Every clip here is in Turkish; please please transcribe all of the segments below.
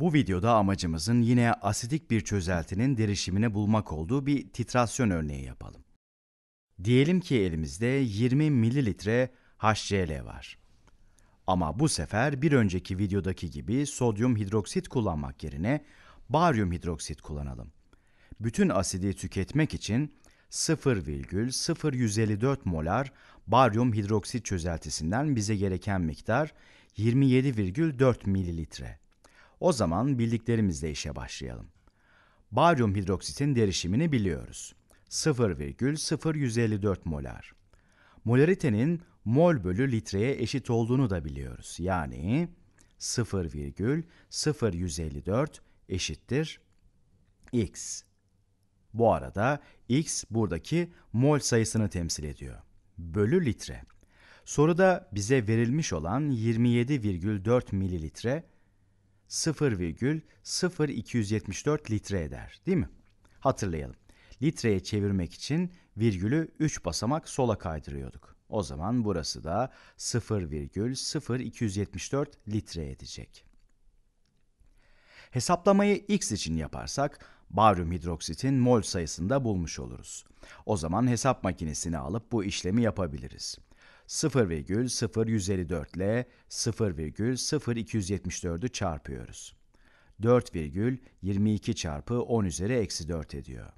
Bu videoda amacımızın yine asidik bir çözeltinin derişimini bulmak olduğu bir titrasyon örneği yapalım. Diyelim ki elimizde 20 mililitre HCl var. Ama bu sefer bir önceki videodaki gibi sodyum hidroksit kullanmak yerine baryum hidroksit kullanalım. Bütün asidi tüketmek için 0,0154 molar baryum hidroksit çözeltisinden bize gereken miktar 27,4 mililitre. O zaman bildiklerimizle işe başlayalım. Baryum hidroksitin derişimini biliyoruz. 0,0154 molar. Molaritenin mol bölü litreye eşit olduğunu da biliyoruz. Yani 0,0154 eşittir x. Bu arada x buradaki mol sayısını temsil ediyor. Bölü litre. Soruda bize verilmiş olan 27,4 mililitre 0,0274 litre eder değil mi? Hatırlayalım. Litreye çevirmek için virgülü 3 basamak sola kaydırıyorduk. O zaman burası da 0,0274 litre edecek. Hesaplamayı x için yaparsak baryum hidroksitin mol sayısında bulmuş oluruz. O zaman hesap makinesini alıp bu işlemi yapabiliriz. 0,0154 ile 0,0274'ü çarpıyoruz. 4,22 çarpı 10 üzeri eksi 4 ediyor.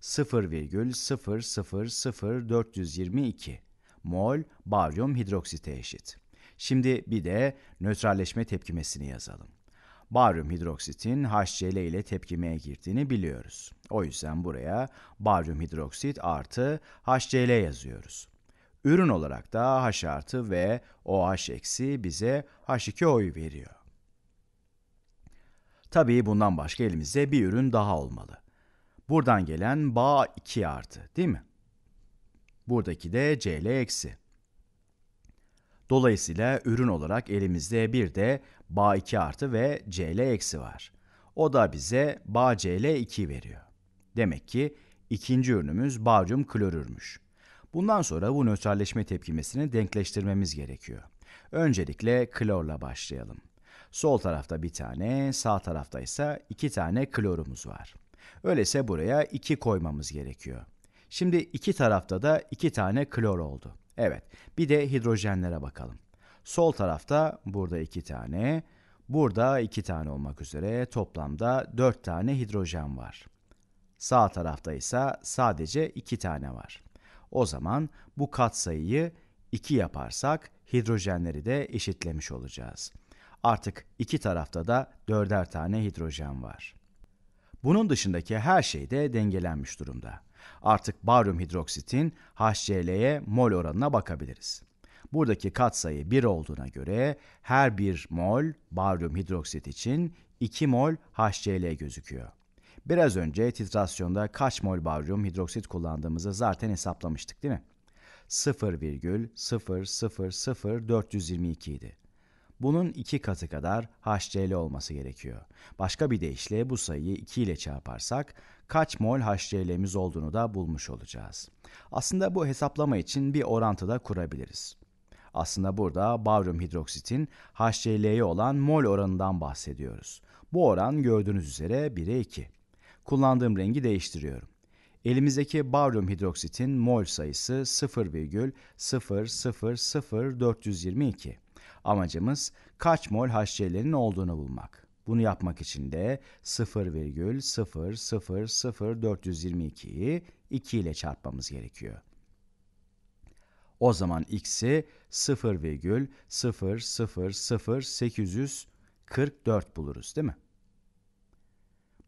0,000422 mol baryum hidroksite eşit. Şimdi bir de nötralleşme tepkimesini yazalım. Baryum hidroksitin HCl ile tepkimeye girdiğini biliyoruz. O yüzden buraya baryum hidroksit artı HCl yazıyoruz. Ürün olarak da H artı ve OH eksi bize H2O'yu veriyor. Tabii bundan başka elimizde bir ürün daha olmalı. Buradan gelen bağ 2 artı değil mi? Buradaki de Cl eksi. Dolayısıyla ürün olarak elimizde bir de bağ 2 artı ve Cl eksi var. O da bize bağ Cl 2 veriyor. Demek ki ikinci ürünümüz baryum klorürmüş. Bundan sonra bu nötralleşme tepkimesini denkleştirmemiz gerekiyor. Öncelikle klorla başlayalım. Sol tarafta bir tane, sağ tarafta ise iki tane klorumuz var. Öyleyse buraya 2 koymamız gerekiyor. Şimdi iki tarafta da iki tane klor oldu. Evet, bir de hidrojenlere bakalım. Sol tarafta burada iki tane, burada iki tane olmak üzere toplamda dört tane hidrojen var. Sağ tarafta ise sadece iki tane var. O zaman bu katsayıyı 2 yaparsak hidrojenleri de eşitlemiş olacağız. Artık iki tarafta da dörder tane hidrojen var. Bunun dışındaki her şey de dengelenmiş durumda. Artık baryum hidroksitin HCl'ye mol oranına bakabiliriz. Buradaki katsayı 1 olduğuna göre her 1 mol baryum hidroksit için 2 mol HCl gözüküyor. Biraz önce titrasyonda kaç mol baryum hidroksit kullandığımızı zaten hesaplamıştık değil mi? 0,000422 idi. Bunun iki katı kadar HCl olması gerekiyor. Başka bir deyişle bu sayıyı 2 ile çarparsak kaç mol HCl'miz olduğunu da bulmuş olacağız. Aslında bu hesaplama için bir orantı da kurabiliriz. Aslında burada baryum hidroksitin HCl'ye olan mol oranından bahsediyoruz. Bu oran gördüğünüz üzere 1'e 2 kullandığım rengi değiştiriyorum. Elimizdeki baryum hidroksitin mol sayısı 0,0000422. Amacımız kaç mol HCl'nin olduğunu bulmak. Bunu yapmak için de 0,000422'yi 2 ile çarpmamız gerekiyor. O zaman x'i 0,000844 buluruz değil mi?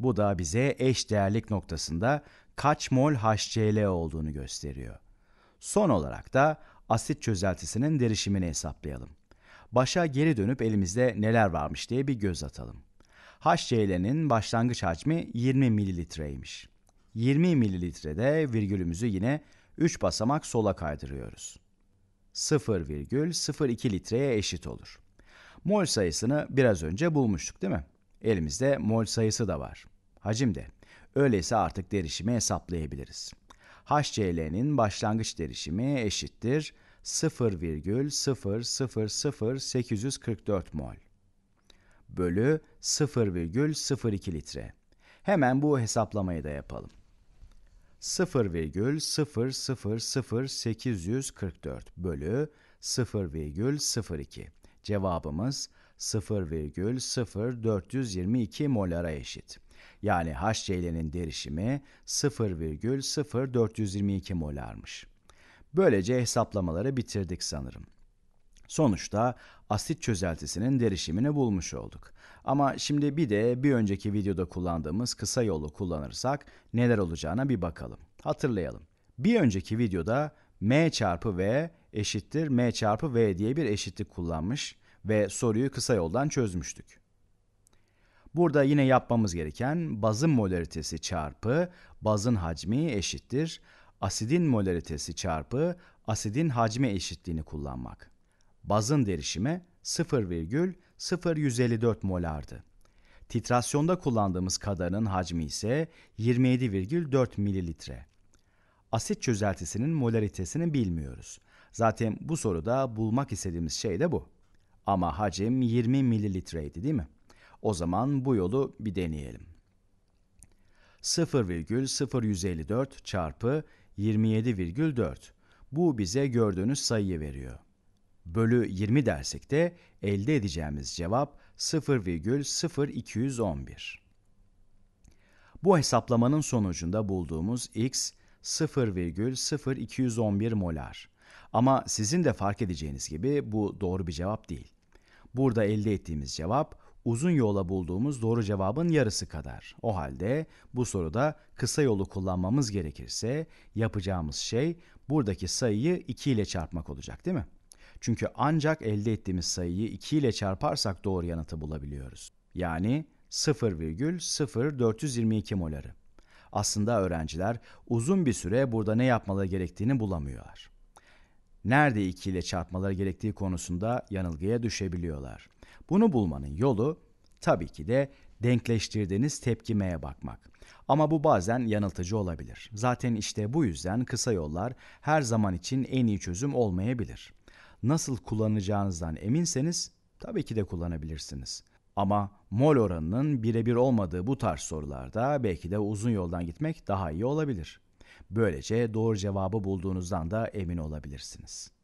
Bu da bize eş değerlik noktasında kaç mol HCl olduğunu gösteriyor. Son olarak da asit çözeltisinin derişimini hesaplayalım. Başa geri dönüp elimizde neler varmış diye bir göz atalım. HCl'nin başlangıç hacmi 20 mililitreymiş. 20 mililitrede virgülümüzü yine 3 basamak sola kaydırıyoruz. 0,02 litreye eşit olur. Mol sayısını biraz önce bulmuştuk değil mi? Elimizde mol sayısı da var. Hacim de. Öyleyse artık derişimi hesaplayabiliriz. HCL'nin başlangıç derişimi eşittir 0,000844 mol bölü 0,02 litre. Hemen bu hesaplamayı da yapalım. 0,000844 bölü 0,02. Cevabımız 0,0422 molara eşit. Yani HCl'nin derişimi 0,0422 molarmış. Böylece hesaplamaları bitirdik sanırım. Sonuçta asit çözeltisinin derişimini bulmuş olduk. Ama şimdi bir de bir önceki videoda kullandığımız kısa yolu kullanırsak neler olacağına bir bakalım. Hatırlayalım. Bir önceki videoda m çarpı v eşittir m çarpı v diye bir eşitlik kullanmış ve soruyu kısa yoldan çözmüştük. Burada yine yapmamız gereken bazın molaritesi çarpı bazın hacmi eşittir. Asidin molaritesi çarpı asidin hacmi eşitliğini kullanmak. Bazın derişimi 0,0154 molardı. Titrasyonda kullandığımız kadarın hacmi ise 27,4 mililitre. Asit çözeltisinin molaritesini bilmiyoruz. Zaten bu soruda bulmak istediğimiz şey de bu. Ama hacim 20 mililitreydi değil mi? O zaman bu yolu bir deneyelim. 0.054 çarpı 27,4. Bu bize gördüğünüz sayıyı veriyor. Bölü 20 dersek de elde edeceğimiz cevap 0,0211. Bu hesaplamanın sonucunda bulduğumuz x 0,0211 molar. Ama sizin de fark edeceğiniz gibi bu doğru bir cevap değil. Burada elde ettiğimiz cevap uzun yola bulduğumuz doğru cevabın yarısı kadar. O halde bu soruda kısa yolu kullanmamız gerekirse yapacağımız şey buradaki sayıyı 2 ile çarpmak olacak değil mi? Çünkü ancak elde ettiğimiz sayıyı 2 ile çarparsak doğru yanıtı bulabiliyoruz. Yani 0,0422 moları. Aslında öğrenciler uzun bir süre burada ne yapmaları gerektiğini bulamıyorlar. Nerede 2 ile çarpmaları gerektiği konusunda yanılgıya düşebiliyorlar. Bunu bulmanın yolu tabii ki de denkleştirdiğiniz tepkimeye bakmak. Ama bu bazen yanıltıcı olabilir. Zaten işte bu yüzden kısa yollar her zaman için en iyi çözüm olmayabilir. Nasıl kullanacağınızdan eminseniz tabii ki de kullanabilirsiniz. Ama mol oranının birebir olmadığı bu tarz sorularda belki de uzun yoldan gitmek daha iyi olabilir. Böylece doğru cevabı bulduğunuzdan da emin olabilirsiniz.